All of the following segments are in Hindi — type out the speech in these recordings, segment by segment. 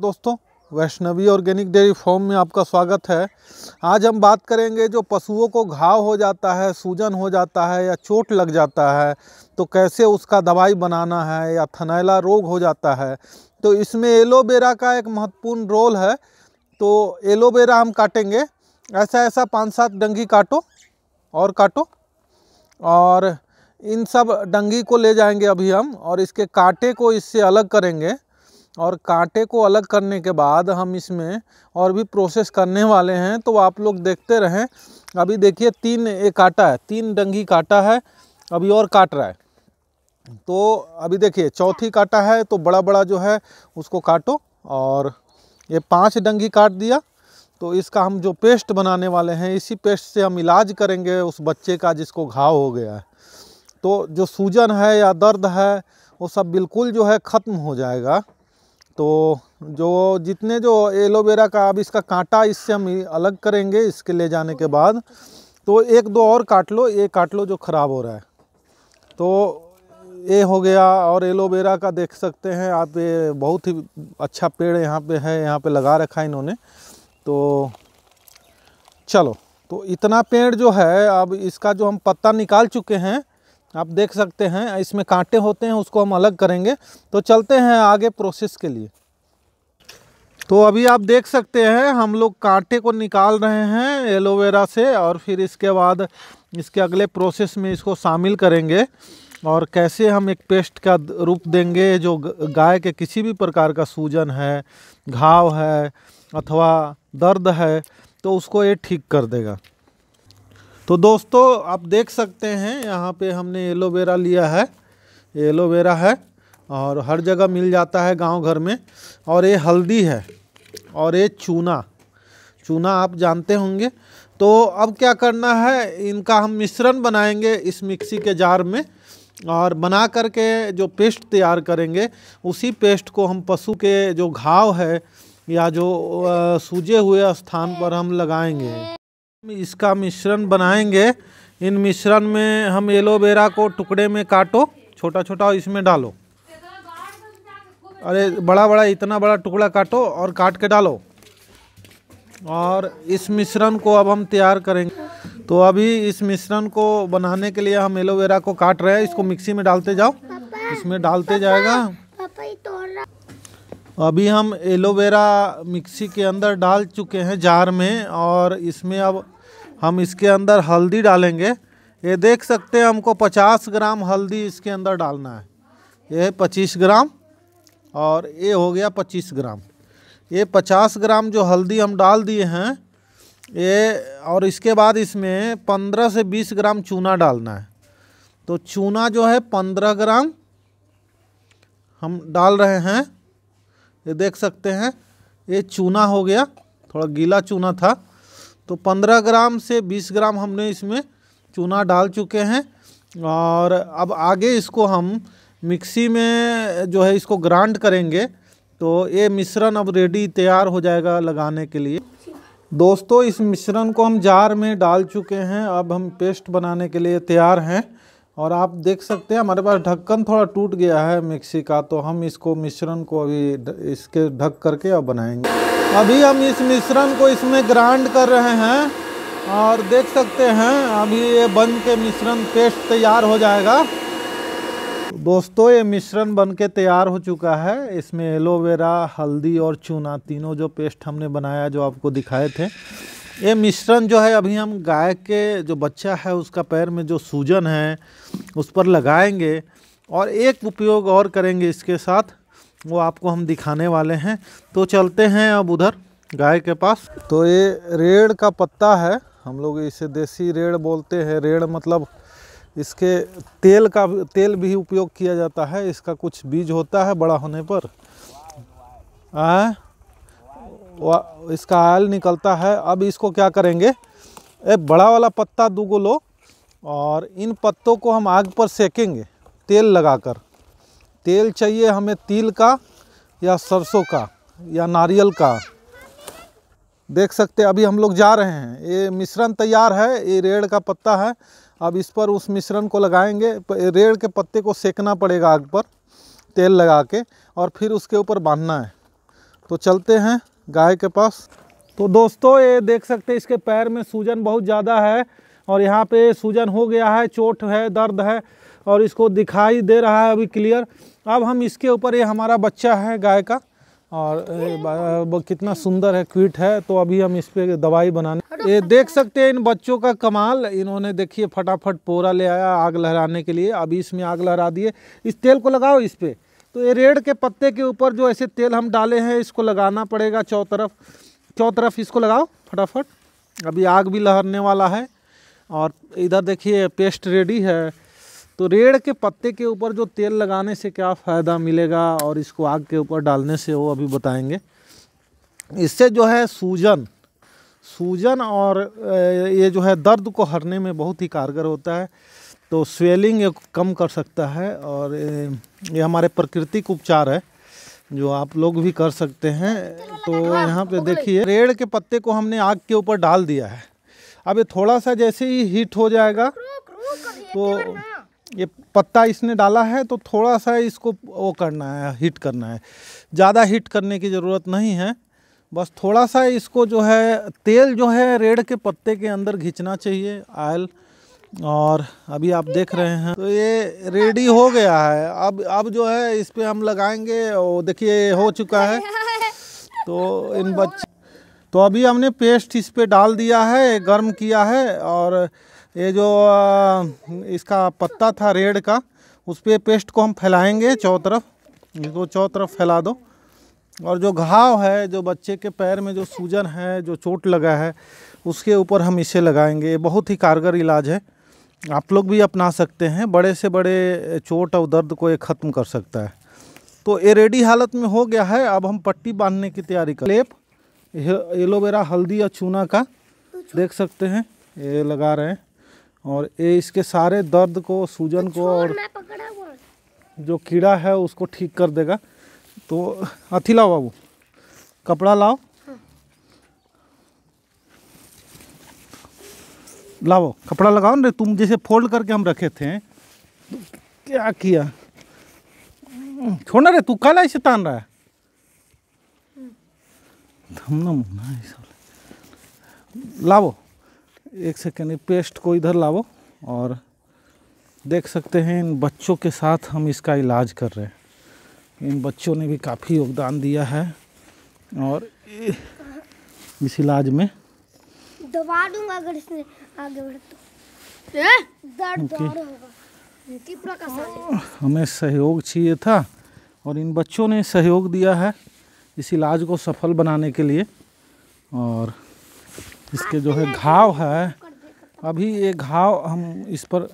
दोस्तों वैष्णवी ऑर्गेनिक डेयरी फॉर्म में आपका स्वागत है आज हम बात करेंगे जो पशुओं को घाव हो जाता है सूजन हो जाता है या चोट लग जाता है तो कैसे उसका दवाई बनाना है या थनैला रोग हो जाता है तो इसमें एलोवेरा का एक महत्वपूर्ण रोल है तो एलोवेरा हम काटेंगे ऐसा ऐसा पाँच सात डंगी काटो और काटो और इन सब डंगी को ले जाएंगे अभी हम और इसके कांटे को इससे अलग करेंगे और कांटे को अलग करने के बाद हम इसमें और भी प्रोसेस करने वाले हैं तो आप लोग देखते रहें अभी देखिए तीन एक कांटा है तीन डंगी काटा है अभी और काट रहा है तो अभी देखिए चौथी काटा है तो बड़ा बड़ा जो है उसको काटो और ये पांच डंगी काट दिया तो इसका हम जो पेस्ट बनाने वाले हैं इसी पेस्ट से हम इलाज करेंगे उस बच्चे का जिसको घाव हो गया है तो जो सूजन है या दर्द है वो सब बिल्कुल जो है ख़त्म हो जाएगा तो जो जितने जो एलोवेरा का अब इसका कांटा इससे हम अलग करेंगे इसके ले जाने के बाद तो एक दो और काट लो ये काट लो जो ख़राब हो रहा है तो ये हो गया और एलोवेरा का देख सकते हैं आप ये बहुत ही अच्छा पेड़ यहाँ पे है यहाँ पे लगा रखा है इन्होंने तो चलो तो इतना पेड़ जो है अब इसका जो हम पत्ता निकाल चुके हैं आप देख सकते हैं इसमें कांटे होते हैं उसको हम अलग करेंगे तो चलते हैं आगे प्रोसेस के लिए तो अभी आप देख सकते हैं हम लोग कांटे को निकाल रहे हैं एलोवेरा से और फिर इसके बाद इसके अगले प्रोसेस में इसको शामिल करेंगे और कैसे हम एक पेस्ट का रूप देंगे जो गाय के किसी भी प्रकार का सूजन है घाव है अथवा दर्द है तो उसको ये ठीक कर देगा तो दोस्तों आप देख सकते हैं यहाँ पे हमने एलोवेरा लिया है एलोवेरा है और हर जगह मिल जाता है गांव घर में और ये हल्दी है और ये चूना चूना आप जानते होंगे तो अब क्या करना है इनका हम मिश्रण बनाएंगे इस मिक्सी के जार में और बना करके जो पेस्ट तैयार करेंगे उसी पेस्ट को हम पशु के जो घाव है या जो सूजे हुए स्थान पर हम लगाएंगे इसका मिश्रण बनाएंगे इन मिश्रण में हम एलोवेरा को टुकड़े में काटो छोटा छोटा इसमें डालो अरे बड़ा बड़ा इतना बड़ा टुकड़ा काटो और काट के डालो और इस मिश्रण को अब हम तैयार करेंगे तो अभी इस मिश्रण को बनाने के लिए हम एलोवेरा को काट रहे हैं इसको मिक्सी में डालते जाओ इसमें डालते जाएगा अभी हम एलोवेरा मिक्सी के अंदर डाल चुके हैं जार में और इसमें अब हम इसके अंदर हल्दी डालेंगे ये देख सकते हैं हमको 50 ग्राम हल्दी इसके अंदर डालना है ये 25 ग्राम और ये हो गया 25 ग्राम ये 50 ग्राम जो हल्दी हम डाल दिए हैं ये और इसके बाद इसमें 15 से 20 ग्राम चूना डालना है तो चूना जो है 15 ग्राम हम डाल रहे हैं ये देख सकते हैं ये चूना हो गया थोड़ा गीला चूना था तो 15 ग्राम से 20 ग्राम हमने इसमें चूना डाल चुके हैं और अब आगे इसको हम मिक्सी में जो है इसको ग्राइंड करेंगे तो ये मिश्रण अब रेडी तैयार हो जाएगा लगाने के लिए दोस्तों इस मिश्रण को हम जार में डाल चुके हैं अब हम पेस्ट बनाने के लिए तैयार हैं और आप देख सकते हैं हमारे पास ढक्कन थोड़ा टूट गया है मिक्सी का तो हम इसको मिश्रण को अभी इसके ढक करके अब बनाएंगे अभी हम इस मिश्रण को इसमें ग्राइंड कर रहे हैं और देख सकते हैं अभी ये बन के मिश्रण पेस्ट तैयार हो जाएगा दोस्तों ये मिश्रण बन के तैयार हो चुका है इसमें एलोवेरा हल्दी और चूना तीनों जो पेस्ट हमने बनाया जो आपको दिखाए थे ये मिश्रण जो है अभी हम गाय के जो बच्चा है उसका पैर में जो सूजन है उस पर लगाएंगे और एक उपयोग और करेंगे इसके साथ वो आपको हम दिखाने वाले हैं तो चलते हैं अब उधर गाय के पास तो ये रेड़ का पत्ता है हम लोग इसे देसी रेड़ बोलते हैं रेड़ मतलब इसके तेल का तेल भी उपयोग किया जाता है इसका कुछ बीज होता है बड़ा होने पर आ इसका आयल निकलता है अब इसको क्या करेंगे ए बड़ा वाला पत्ता दो गो लो और इन पत्तों को हम आग पर सेकेंगे तेल लगाकर तेल चाहिए हमें तिल का या सरसों का या नारियल का देख सकते अभी हम लोग जा रहे हैं ये मिश्रण तैयार है ये रेड़ का पत्ता है अब इस पर उस मिश्रण को लगाएंगे रेड़ के पत्ते को सेकना पड़ेगा आग पर तेल लगा के और फिर उसके ऊपर बांधना है तो चलते हैं गाय के पास तो दोस्तों ये देख सकते हैं इसके पैर में सूजन बहुत ज़्यादा है और यहाँ पे सूजन हो गया है चोट है दर्द है और इसको दिखाई दे रहा है अभी क्लियर अब हम इसके ऊपर ये हमारा बच्चा है गाय का और वो कितना सुंदर है क्विट है तो अभी हम इस पर दवाई बनाने ये देख सकते हैं इन बच्चों का कमाल इन्होंने देखिए फटाफट पोरा ले आया आग लहराने के लिए अभी इसमें आग लहरा दिए इस तेल को लगाओ इस पर तो ये रेड के पत्ते के ऊपर जो ऐसे तेल हम डाले हैं इसको लगाना पड़ेगा चौतरफ चौतरफ इसको लगाओ फटाफट अभी आग भी लहरने वाला है और इधर देखिए पेस्ट रेडी है तो रेड़ के पत्ते के ऊपर जो तेल लगाने से क्या फ़ायदा मिलेगा और इसको आग के ऊपर डालने से वो अभी बताएंगे इससे जो है सूजन सूजन और ये जो है दर्द को हरने में बहुत ही कारगर होता है तो स्वेलिंग कम कर सकता है और ये हमारे प्राकृतिक उपचार है जो आप लोग भी कर सकते हैं तो यहाँ पे देखिए रेड़ के पत्ते को हमने आग के ऊपर डाल दिया है अब ये थोड़ा सा जैसे ही हीट हो जाएगा तो ये पत्ता इसने डाला है तो थोड़ा सा इसको वो करना है हीट करना है ज़्यादा हीट करने की ज़रूरत नहीं है बस थोड़ा सा इसको जो है तेल जो है रेड़ के पत्ते के अंदर घिंचना चाहिए आयल और अभी आप देख रहे हैं तो ये रेडी हो गया है अब अब जो है इस पर हम लगाएंगे और देखिए हो चुका है तो इन बच्चे तो अभी हमने पेस्ट इस पर पे डाल दिया है गर्म किया है और ये जो इसका पत्ता था रेड का उस पर पे पेस्ट को हम फैलाएंगे चौ तरफ इसको चौ तरफ फैला दो और जो घाव है जो बच्चे के पैर में जो सूजन है जो चोट लगा है उसके ऊपर हम इसे लगाएंगे बहुत ही कारगर इलाज है आप लोग भी अपना सकते हैं बड़े से बड़े चोट और दर्द को ये ख़त्म कर सकता है तो ये रेडी हालत में हो गया है अब हम पट्टी बांधने की तैयारी कर लेप एलोवेरा हल्दी और चूना का देख सकते हैं ये लगा रहे हैं और ये इसके सारे दर्द को सूजन को और जो कीड़ा है उसको ठीक कर देगा तो अथी लाओ बाबू कपड़ा लाओ लाओ कपड़ा लगाओ ना तुम जैसे फोल्ड करके हम रखे थे क्या किया छोड़ना रे तू कल ऐसे तान रहा है धमना मुन्ना ऐसा लाओ एक सेकेंड पेस्ट को इधर लाओ और देख सकते हैं इन बच्चों के साथ हम इसका इलाज कर रहे हैं इन बच्चों ने भी काफ़ी योगदान दिया है और इस इलाज में दबा दूंगा अगर इसने आगे बढ़ तो हमें सहयोग चाहिए था और इन बच्चों ने सहयोग दिया है इस इलाज को सफल बनाने के लिए और इसके जो है हाँ, घाव है अभी ये घाव हम इस पर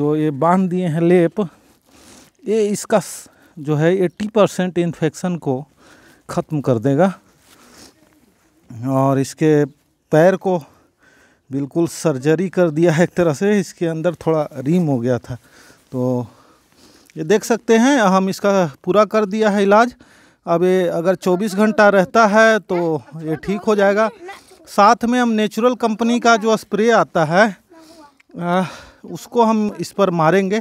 जो ये बांध दिए हैं लेप ये इसका जो है एट्टी परसेंट इन्फेक्शन को ख़त्म कर देगा और इसके पैर को बिल्कुल सर्जरी कर दिया है एक तरह से इसके अंदर थोड़ा रीम हो गया था तो ये देख सकते हैं हम इसका पूरा कर दिया है इलाज अब ये अगर 24 घंटा रहता है तो ये ठीक हो जाएगा साथ में हम नेचुरल कंपनी का जो स्प्रे आता है आ, उसको हम इस पर मारेंगे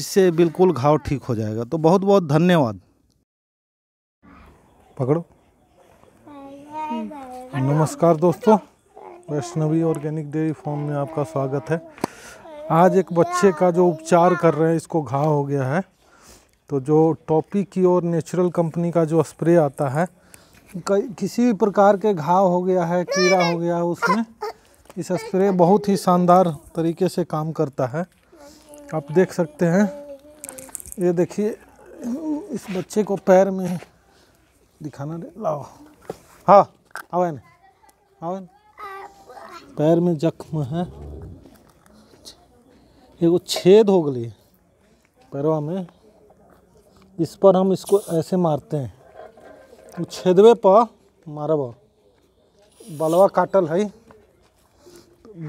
जिससे बिल्कुल घाव ठीक हो जाएगा तो बहुत बहुत धन्यवाद पकड़ो नमस्कार दोस्तों वैष्णवी ऑर्गेनिक डेयरी फॉर्म में आपका स्वागत है आज एक बच्चे का जो उपचार कर रहे हैं इसको घाव हो गया है तो जो टॉपी की और नेचुरल कंपनी का जो स्प्रे आता है किसी भी प्रकार के घाव हो गया है कीड़ा हो गया है उसमें इस स्प्रे बहुत ही शानदार तरीके से काम करता है आप देख सकते हैं ये देखिए इस बच्चे को पैर में दिखाना लाओ हाँ आवे ना आवे ना पैर में जख्म है एगो छेद हो गई पैरवा में इस पर हम इसको ऐसे मारते हैं वो छेदवे पर मारब बलवा काटल है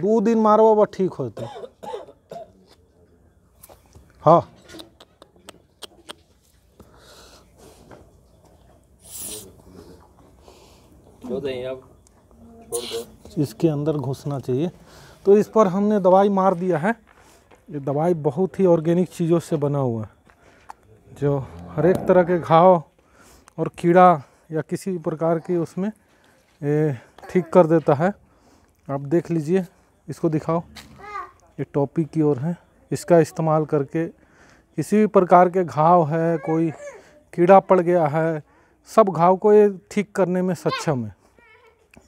दो दिन मारब वह ठीक होते हाँ क्यों दें अब इसके अंदर घुसना चाहिए तो इस पर हमने दवाई मार दिया है ये दवाई बहुत ही ऑर्गेनिक चीज़ों से बना हुआ है जो हर एक तरह के घाव और कीड़ा या किसी प्रकार की उसमें ठीक कर देता है आप देख लीजिए इसको दिखाओ ये टॉपी की ओर है इसका इस्तेमाल करके किसी भी प्रकार के घाव है कोई कीड़ा पड़ गया है सब घाव को ये ठीक करने में सक्षम है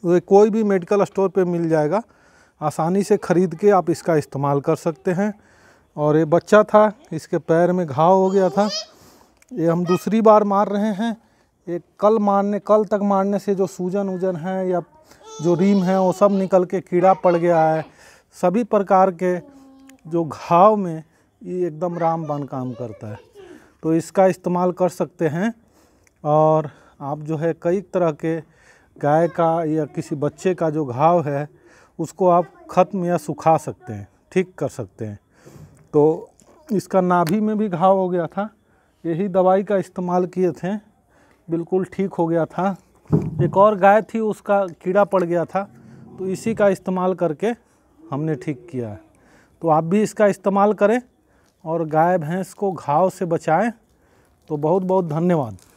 कोई भी मेडिकल स्टोर पे मिल जाएगा आसानी से ख़रीद के आप इसका इस्तेमाल कर सकते हैं और ये बच्चा था इसके पैर में घाव हो गया था ये हम दूसरी बार मार रहे हैं ये कल मारने कल तक मारने से जो सूजन उजन है या जो रीम है वो सब निकल के कीड़ा पड़ गया है सभी प्रकार के जो घाव में ये एकदम रामबान काम करता है तो इसका इस्तेमाल कर सकते हैं और आप जो है कई तरह के गाय का या किसी बच्चे का जो घाव है उसको आप ख़त्म या सुखा सकते हैं ठीक कर सकते हैं तो इसका नाभि में भी घाव हो गया था यही दवाई का इस्तेमाल किए थे बिल्कुल ठीक हो गया था एक और गाय थी उसका कीड़ा पड़ गया था तो इसी का इस्तेमाल करके हमने ठीक किया है तो आप भी इसका इस्तेमाल करें और गाय भैंस को घाव से बचाएं तो बहुत बहुत धन्यवाद